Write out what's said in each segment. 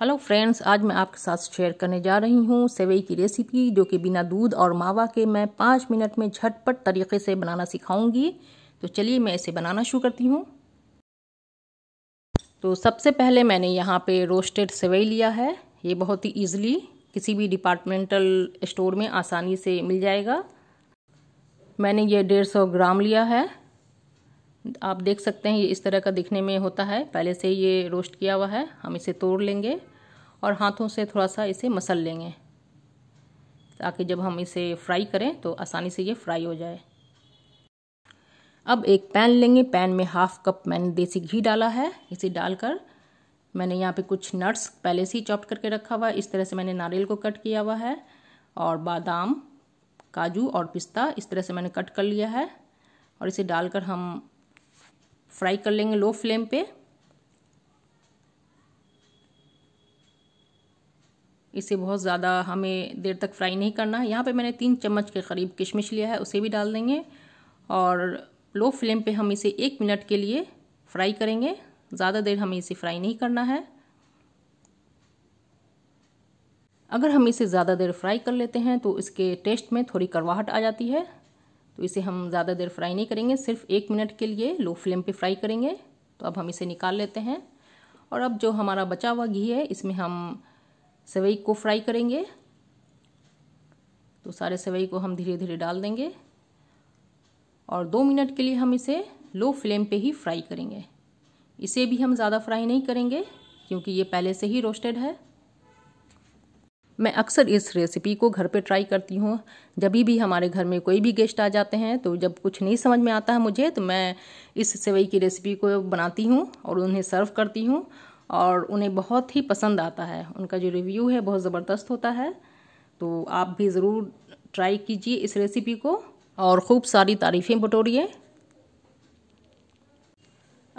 hello friends आज मैं आपके साथ शेयर करने जा रही हूँ सेवई की रेसिपी जो कि बिना दूध और मावा के मैं पाँच मिनट में झटपट तरीके से बनाना सिखाऊंगी तो चलिए मैं इसे बनाना शुरू करती हूँ तो सबसे पहले मैंने यहाँ पे रोस्टेड सेवई लिया है ये बहुत ही ईजिली किसी भी डिपार्टमेंटल स्टोर में आसानी से मिल जाएगा मैंने ये डेढ़ सौ ग्राम लिया है आप देख सकते हैं ये इस तरह का दिखने में होता है पहले से ये रोस्ट किया हुआ है हम इसे तोड़ लेंगे और हाथों से थोड़ा सा इसे मसल लेंगे ताकि जब हम इसे फ्राई करें तो आसानी से ये फ्राई हो जाए अब एक पैन लेंगे पैन में हाफ कप मैंने देसी घी डाला है इसे डालकर मैंने यहाँ पे कुछ नट्स पहले से ही चॉप करके रखा हुआ है इस तरह से मैंने नारियल को कट किया हुआ है और बादाम काजू और पिस्ता इस तरह से मैंने कट कर लिया है और इसे डालकर हम फ्राई कर लेंगे लो फ्लेम पे इसे बहुत ज़्यादा हमें देर तक फ्राई नहीं करना है यहाँ पे मैंने तीन चम्मच के करीब किशमिश लिया है उसे भी डाल देंगे और लो फ्लेम पे हम इसे एक मिनट के लिए फ्राई करेंगे ज़्यादा देर हमें इसे फ्राई नहीं करना है अगर हम इसे ज़्यादा देर फ्राई कर लेते हैं तो इसके टेस्ट में थोड़ी करवाहट आ जाती है तो इसे हम ज़्यादा देर फ्राई नहीं करेंगे सिर्फ एक मिनट के लिए लो फ्लेम पे फ्राई करेंगे तो अब हम इसे निकाल लेते हैं और अब जो हमारा बचा हुआ घी है इसमें हम सेवई को फ्राई करेंगे तो सारे सेवई को हम धीरे धीरे डाल देंगे और दो मिनट के लिए हम इसे लो फ्लेम पे ही फ्राई करेंगे इसे भी हम ज़्यादा फ्राई नहीं करेंगे क्योंकि ये पहले से ही रोस्टेड है मैं अक्सर इस रेसिपी को घर पे ट्राई करती हूँ जब भी हमारे घर में कोई भी गेस्ट आ जाते हैं तो जब कुछ नहीं समझ में आता है मुझे तो मैं इस सेवई की रेसिपी को बनाती हूँ और उन्हें सर्व करती हूँ और उन्हें बहुत ही पसंद आता है उनका जो रिव्यू है बहुत ज़बरदस्त होता है तो आप भी ज़रूर ट्राई कीजिए इस रेसिपी को और खूब सारी तारीफ़ें बटोरिए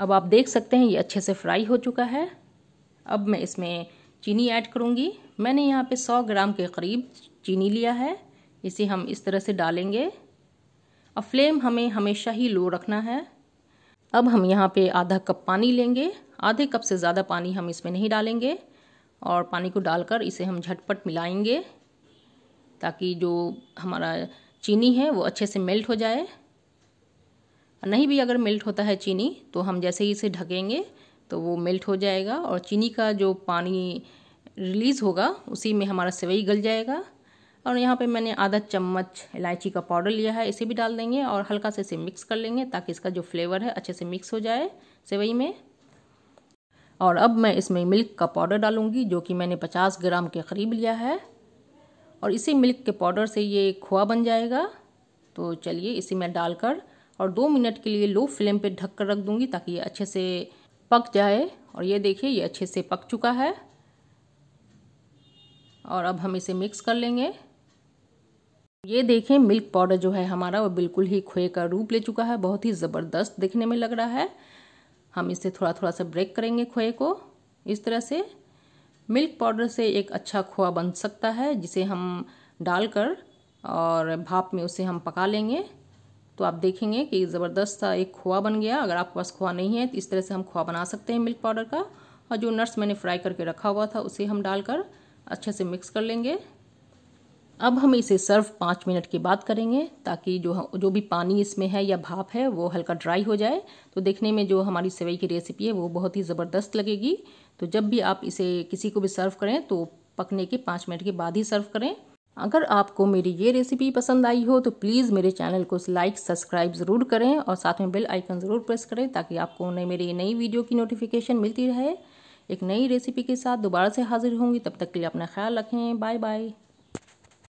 अब आप देख सकते हैं ये अच्छे से फ्राई हो चुका है अब मैं इसमें चीनी ऐड करूँगी मैंने यहाँ पे 100 ग्राम के करीब चीनी लिया है इसे हम इस तरह से डालेंगे अब फ्लेम हमें हमेशा ही लो रखना है अब हम यहाँ पे आधा कप पानी लेंगे आधे कप से ज़्यादा पानी हम इसमें नहीं डालेंगे और पानी को डालकर इसे हम झटपट मिलाएंगे ताकि जो हमारा चीनी है वो अच्छे से मेल्ट हो जाए नहीं भी अगर मेल्ट होता है चीनी तो हम जैसे ही इसे ढकेंगे तो वो मेल्ट हो जाएगा और चीनी का जो पानी रिलीज़ होगा उसी में हमारा सेवई गल जाएगा और यहाँ पे मैंने आधा चम्मच इलायची का पाउडर लिया है इसे भी डाल देंगे और हल्का से इसे मिक्स कर लेंगे ताकि इसका जो फ्लेवर है अच्छे से मिक्स हो जाए सेवई में और अब मैं इसमें मिल्क का पाउडर डालूंगी जो कि मैंने 50 ग्राम के करीब लिया है और इसी मिल्क के पाउडर से ये खोआ बन जाएगा तो चलिए इसी में डालकर और दो मिनट के लिए लो फ्लेम पे ढक कर रख दूँगी ताकि ये अच्छे से पक जाए और ये देखिए ये अच्छे से पक चुका है और अब हम इसे मिक्स कर लेंगे ये देखें मिल्क पाउडर जो है हमारा वो बिल्कुल ही खोए का रूप ले चुका है बहुत ही ज़बरदस्त दिखने में लग रहा है हम इसे थोड़ा थोड़ा सा ब्रेक करेंगे खोए को इस तरह से मिल्क पाउडर से एक अच्छा खोआ बन सकता है जिसे हम डालकर और भाप में उसे हम पका लेंगे तो आप देखेंगे कि ज़बरदस्त सा एक खोआ बन गया अगर आपके पास खोआ नहीं है तो इस तरह से हम खोआ बना सकते हैं मिल्क पाउडर का और जो नट्स मैंने फ्राई करके रखा हुआ था उसे हम डालकर अच्छे से मिक्स कर लेंगे अब हम इसे सर्व पाँच मिनट के बाद करेंगे ताकि जो जो भी पानी इसमें है या भाप है वो हल्का ड्राई हो जाए तो देखने में जो हमारी सेवई की रेसिपी है वो बहुत ही ज़बरदस्त लगेगी तो जब भी आप इसे किसी को भी सर्व करें तो पकने के पाँच मिनट के बाद ही सर्व करें अगर आपको मेरी ये रेसिपी पसंद आई हो तो प्लीज़ मेरे चैनल को लाइक सब्सक्राइब ज़रूर करें और साथ में बेल आइकन ज़रूर प्रेस करें ताकि आपको नई मेरी नई वीडियो की नोटिफिकेशन मिलती रहे एक नई रेसिपी के साथ दोबारा से हाजिर होंगी तब तक के लिए अपना ख्याल रखें बाय बाय